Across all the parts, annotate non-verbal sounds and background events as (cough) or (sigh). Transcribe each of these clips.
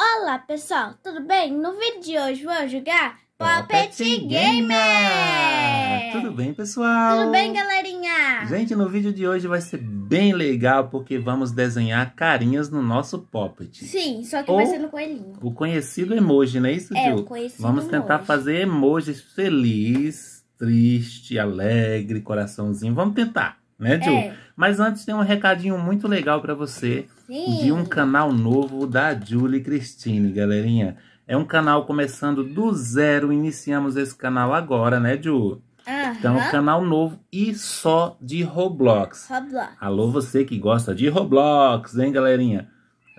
Olá pessoal, tudo bem? No vídeo de hoje vou jogar Puppet Gamer! Tudo bem pessoal? Tudo bem galerinha? Gente, no vídeo de hoje vai ser bem legal porque vamos desenhar carinhas no nosso Puppet. Sim, só que Ou vai ser no coelhinho. O conhecido emoji, não é isso, é, Ju? É, o conhecido Vamos tentar emoji. fazer emojis feliz, triste, alegre, coraçãozinho. Vamos tentar, né, Ju? É. Mas antes tem um recadinho muito legal para você Sim. de um canal novo da Julie Cristine, galerinha. É um canal começando do zero, iniciamos esse canal agora, né, Ju? Uhum. Então, é canal novo e só de Roblox. Roblox. Alô, você que gosta de Roblox, hein, galerinha?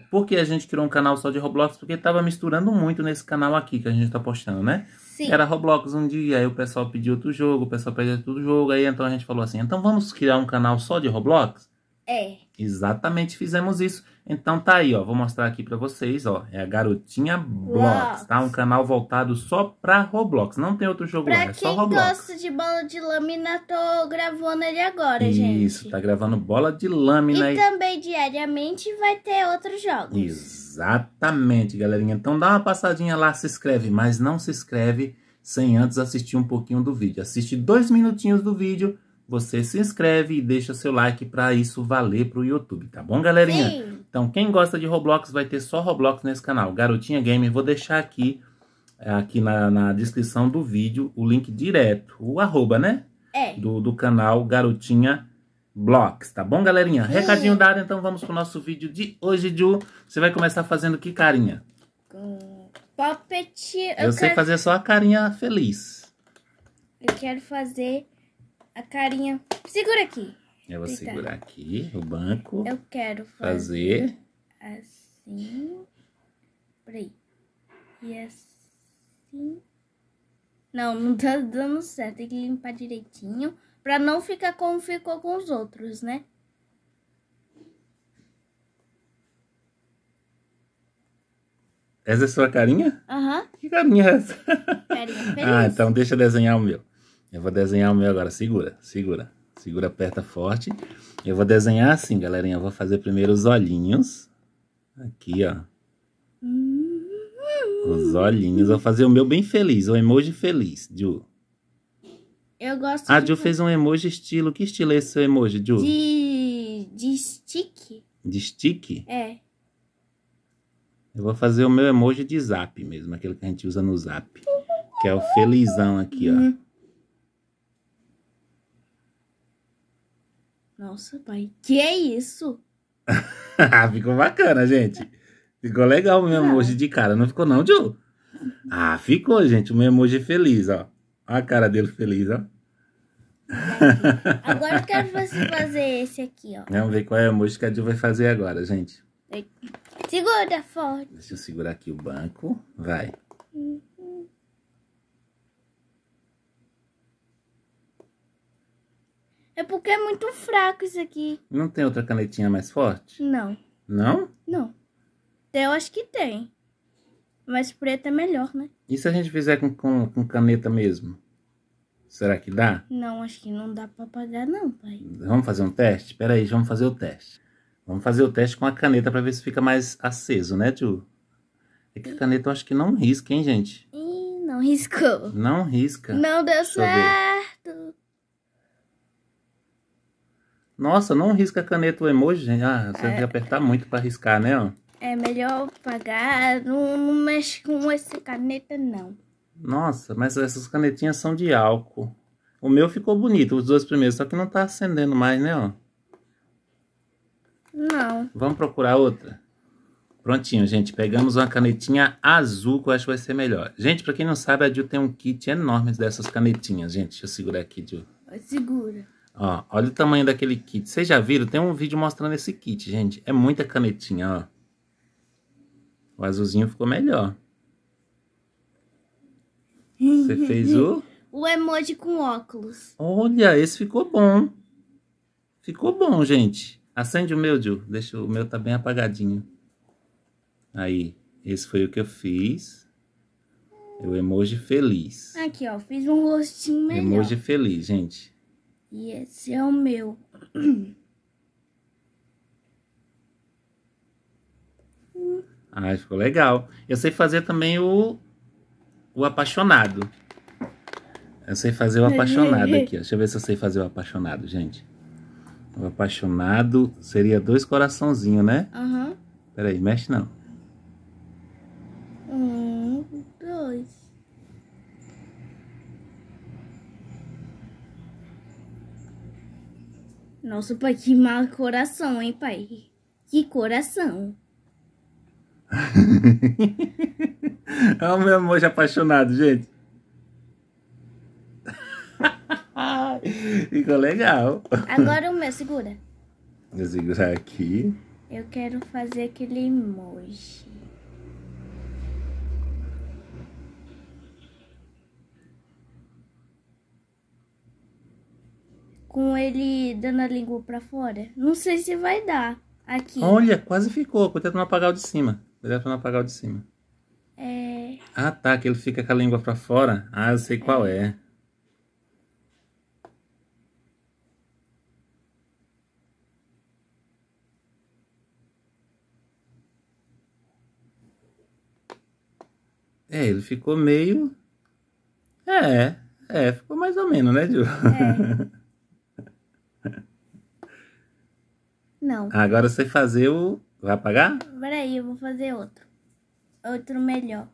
Por que a gente criou um canal só de Roblox? Porque tava misturando muito nesse canal aqui que a gente tá postando, né? Sim. Era Roblox um dia, aí o pessoal pediu outro jogo, o pessoal pediu outro jogo, aí então a gente falou assim, então vamos criar um canal só de Roblox? É. Exatamente, fizemos isso. Então tá aí, ó. Vou mostrar aqui pra vocês, ó. É a Garotinha Blocks, tá? Um canal voltado só pra Roblox. Não tem outro jogo pra lá, é só Roblox. Pra quem gosta de bola de lâmina, tô gravando ele agora, isso, gente. Isso, tá gravando bola de lâmina. E, e também diariamente vai ter outros jogos. Exatamente, galerinha. Então dá uma passadinha lá, se inscreve. Mas não se inscreve sem antes assistir um pouquinho do vídeo. Assiste dois minutinhos do vídeo você se inscreve e deixa seu like para isso valer pro YouTube, tá bom, galerinha? Sim. Então, quem gosta de Roblox vai ter só Roblox nesse canal. Garotinha Gamer, vou deixar aqui é, aqui na, na descrição do vídeo o link direto, o arroba, né? É. Do, do canal Garotinha Blocks, tá bom, galerinha? Sim. Recadinho dado, então vamos pro nosso vídeo de hoje, Ju. Você vai começar fazendo que carinha? Com Puppet. Eu, eu quero... sei fazer só a carinha feliz. Eu quero fazer a carinha. Segura aqui. Eu vou segurar aqui o banco. Eu quero fazer, fazer assim. Peraí. E assim. Não, não tá dando certo. Tem que limpar direitinho. Pra não ficar como ficou com os outros, né? Essa é sua carinha? Aham. Uhum. Que carinha é essa? Carinha (laughs) ah, feliz. Ah, então deixa eu desenhar o meu. Eu vou desenhar o meu agora. Segura, segura. Segura, aperta forte. Eu vou desenhar assim, galerinha. Eu vou fazer primeiro os olhinhos. Aqui, ó. Os olhinhos. Eu vou fazer o meu bem feliz, o emoji feliz, Ju. Eu gosto A ah, de... Ju fez um emoji estilo. Que estilo é esse seu emoji, Ju? De... De stick. De stick? É. Eu vou fazer o meu emoji de zap mesmo, aquele que a gente usa no zap. Que é o felizão aqui, ó. Uhum. Nossa, pai, que é isso? (laughs) ficou bacana, gente. Ficou legal o meu emoji de cara, não ficou não, Ju? Ah, ficou, gente, o meu emoji feliz, ó. Olha a cara dele feliz, ó. Agora eu quero (laughs) fazer esse aqui, ó. Vamos ver qual é o emoji que a Ju vai fazer agora, gente. Segura forte. Deixa eu segurar aqui o banco. Vai. Hum. É porque é muito fraco isso aqui. Não tem outra canetinha mais forte? Não. Não? Não. Eu acho que tem. Mas preta é melhor, né? E se a gente fizer com, com, com caneta mesmo? Será que dá? Não, acho que não dá pra pagar não, pai. Vamos fazer um teste? Pera aí, vamos fazer o teste. Vamos fazer o teste com a caneta pra ver se fica mais aceso, né, Ju? É que a caneta eu acho que não risca, hein, gente? Ih, não riscou. Não risca. Não deu certo. Nossa, não risca a caneta o emoji, gente. Ah, você é. tem que apertar muito para riscar, né? É melhor pagar. Não, não mexe com essa caneta, não. Nossa, mas essas canetinhas são de álcool. O meu ficou bonito, os dois primeiros, só que não tá acendendo mais, né? Ó. Não. Vamos procurar outra? Prontinho, gente. Pegamos uma canetinha azul, que eu acho que vai ser melhor. Gente, pra quem não sabe, a Dil tem um kit enorme dessas canetinhas. Gente, deixa eu segurar aqui, Dil. Segura. Ó, olha o tamanho daquele kit. Vocês já viram? Tem um vídeo mostrando esse kit, gente. É muita canetinha, ó. O azulzinho ficou melhor. Você fez o... O emoji com óculos. Olha, esse ficou bom. Ficou bom, gente. Acende o meu, Ju. Deixa o meu tá bem apagadinho. Aí, esse foi o que eu fiz. É o emoji feliz. Aqui, ó. Fiz um rostinho melhor. Emoji feliz, gente. E esse é o meu. Ah, ficou legal. Eu sei fazer também o, o apaixonado. Eu sei fazer o apaixonado aqui. Ó. Deixa eu ver se eu sei fazer o apaixonado, gente. O apaixonado seria dois coraçãozinhos, né? Aham. Uhum. Peraí, mexe não. Nossa, pai, que mal coração, hein, pai? Que coração. (laughs) é o meu amor apaixonado, gente. (laughs) Ficou legal. Agora o meu, segura. Vou segura aqui. Eu quero fazer aquele emoji. com ele dando a língua pra fora. Não sei se vai dar aqui. Olha, quase ficou. Cuidado pra não apagar o de cima. Cuidado pra não apagar o de cima. É... Ah, tá. Que ele fica com a língua pra fora. Ah, eu sei é. qual é. É, ele ficou meio. É, é, ficou mais ou menos, né, Ju? É. (laughs) Não. Agora você fazer o. Vai apagar? Peraí, eu vou fazer outro. Outro melhor.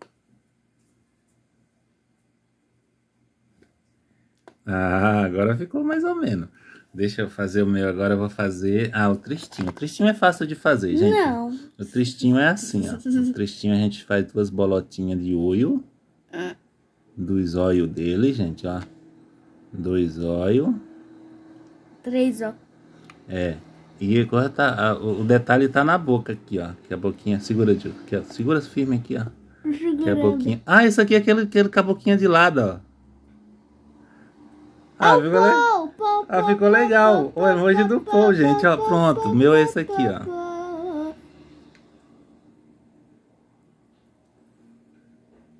Ah, agora ficou mais ou menos. Deixa eu fazer o meu agora, eu vou fazer... Ah, o tristinho. O tristinho é fácil de fazer, gente. Não. O tristinho é assim, ó. O (laughs) tristinho a gente faz duas bolotinhas de olho. Dois olhos dele, gente, ó. Dois olhos. Três ó. É. E agora tá, a, o detalhe tá na boca aqui, ó. Que a boquinha, segura, que ó, segura firme aqui, ó. Que a boquinha. Ah, isso aqui é aquele, aquele com a boquinha de lado, ó. Ah, oh, ficou, le... Pô, pô, ah, ficou legal. Pô, o emoji do Paul, gente, ó. Pronto, meu é esse aqui, ó.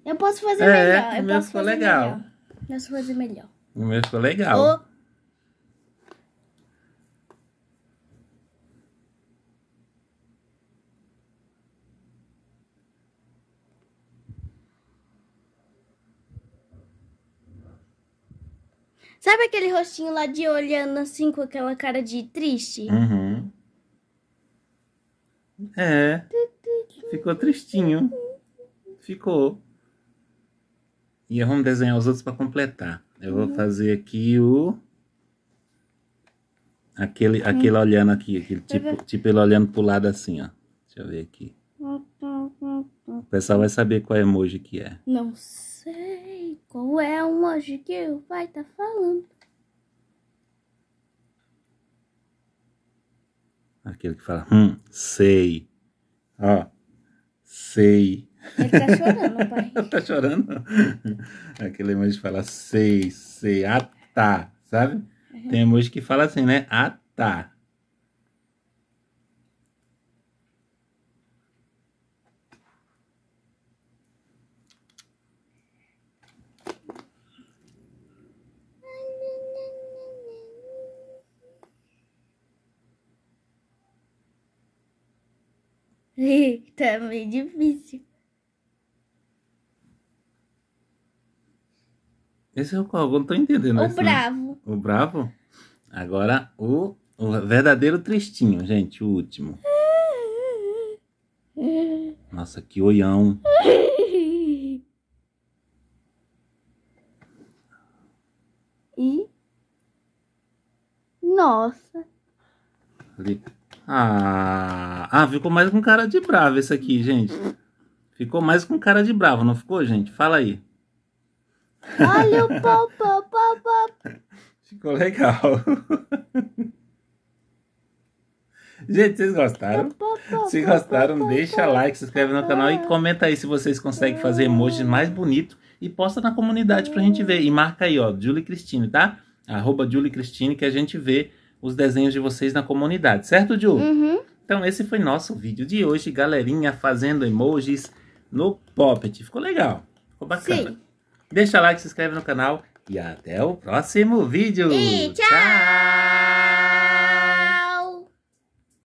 Eu posso fazer é, melhor. É, o meu ficou legal. Melhor. Eu posso fazer melhor. O meu ficou legal. Sabe aquele rostinho lá de olhando assim com aquela cara de triste? Uhum. É. Ficou tristinho. Ficou. E vamos desenhar os outros para completar. Eu vou uhum. fazer aqui o aquele uhum. aquele olhando aqui, aquele tipo, tipo ele olhando pro lado assim, ó. Deixa eu ver aqui. O pessoal vai saber qual emoji que é. Não sei. Qual é um anjo que o pai tá falando? Aquele que fala, hum, sei. Ó, sei. Ele tá chorando, (laughs) pai. tá chorando? (laughs) Aquele emoji fala, sei, sei, ah tá, sabe? Uhum. Tem emoji que fala assim, né? Ah tá. tá meio difícil. Esse é o qual? Eu não tô entendendo. O esse, né? bravo. O bravo? Agora o, o verdadeiro tristinho, gente, o último. Nossa, que oião. E? Nossa. Ali. Ah, ah, ficou mais com cara de bravo esse aqui, gente. Ficou mais com cara de bravo, não ficou, gente? Fala aí. Olha o pop, pop, Ficou legal. Gente, vocês gostaram? Se gostaram, deixa like, se inscreve no canal e comenta aí se vocês conseguem fazer emojis mais bonito e posta na comunidade pra gente ver. E marca aí, ó, Julie Cristine, tá? Arroba Julie Cristine que a gente vê os desenhos de vocês na comunidade, certo, Ju? Uhum. Então esse foi nosso vídeo de hoje, galerinha fazendo emojis no Poppet. Ficou legal, ficou bacana. Sim. Deixa like, se inscreve no canal e até o próximo vídeo. E tchau. tchau.